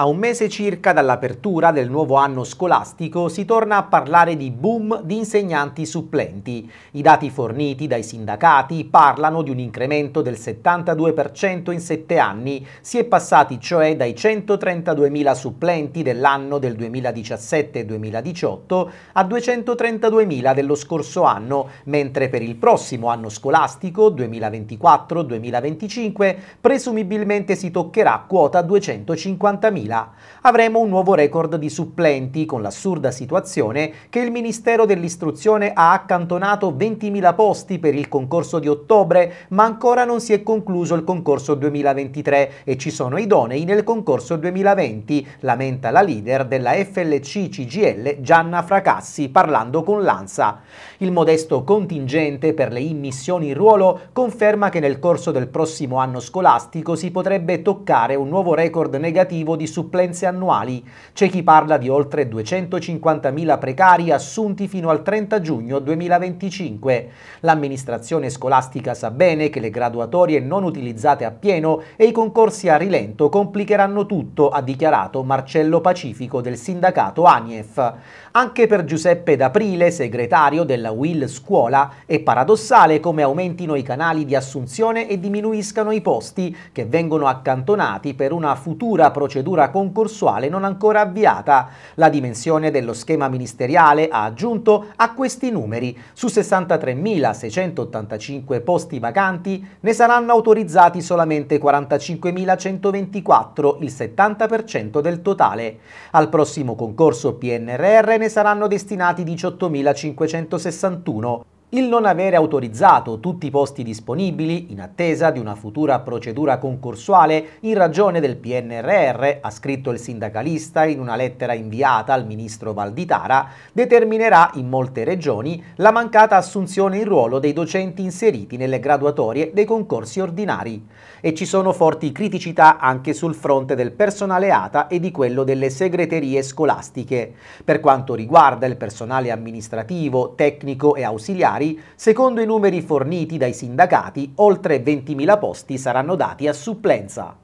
A un mese circa dall'apertura del nuovo anno scolastico si torna a parlare di boom di insegnanti supplenti. I dati forniti dai sindacati parlano di un incremento del 72% in sette anni, si è passati cioè dai 132.000 supplenti dell'anno del 2017-2018 a 232.000 dello scorso anno, mentre per il prossimo anno scolastico 2024-2025 presumibilmente si toccherà quota 250.000 2000. Avremo un nuovo record di supplenti con l'assurda situazione che il Ministero dell'Istruzione ha accantonato 20.000 posti per il concorso di ottobre, ma ancora non si è concluso il concorso 2023 e ci sono idonei nel concorso 2020, lamenta la leader della FLC CGL Gianna Fracassi parlando con l'ANSA. Il modesto contingente per le immissioni in ruolo conferma che nel corso del prossimo anno scolastico si potrebbe toccare un nuovo record negativo di supplenti supplenze annuali. C'è chi parla di oltre 250.000 precari assunti fino al 30 giugno 2025. L'amministrazione scolastica sa bene che le graduatorie non utilizzate a pieno e i concorsi a rilento complicheranno tutto, ha dichiarato Marcello Pacifico del sindacato ANIEF. Anche per Giuseppe D'Aprile, segretario della Will Scuola, è paradossale come aumentino i canali di assunzione e diminuiscano i posti che vengono accantonati per una futura procedura procedura concorsuale non ancora avviata. La dimensione dello schema ministeriale ha aggiunto a questi numeri. Su 63.685 posti vacanti ne saranno autorizzati solamente 45.124, il 70% del totale. Al prossimo concorso PNRR ne saranno destinati 18.561. Il non avere autorizzato tutti i posti disponibili in attesa di una futura procedura concorsuale in ragione del PNRR, ha scritto il sindacalista in una lettera inviata al ministro Valditara, determinerà in molte regioni la mancata assunzione in ruolo dei docenti inseriti nelle graduatorie dei concorsi ordinari. E ci sono forti criticità anche sul fronte del personale ATA e di quello delle segreterie scolastiche. Per quanto riguarda il personale amministrativo, tecnico e ausiliario, titolari, secondo i numeri forniti dai sindacati, oltre 20.000 posti saranno dati a supplenza.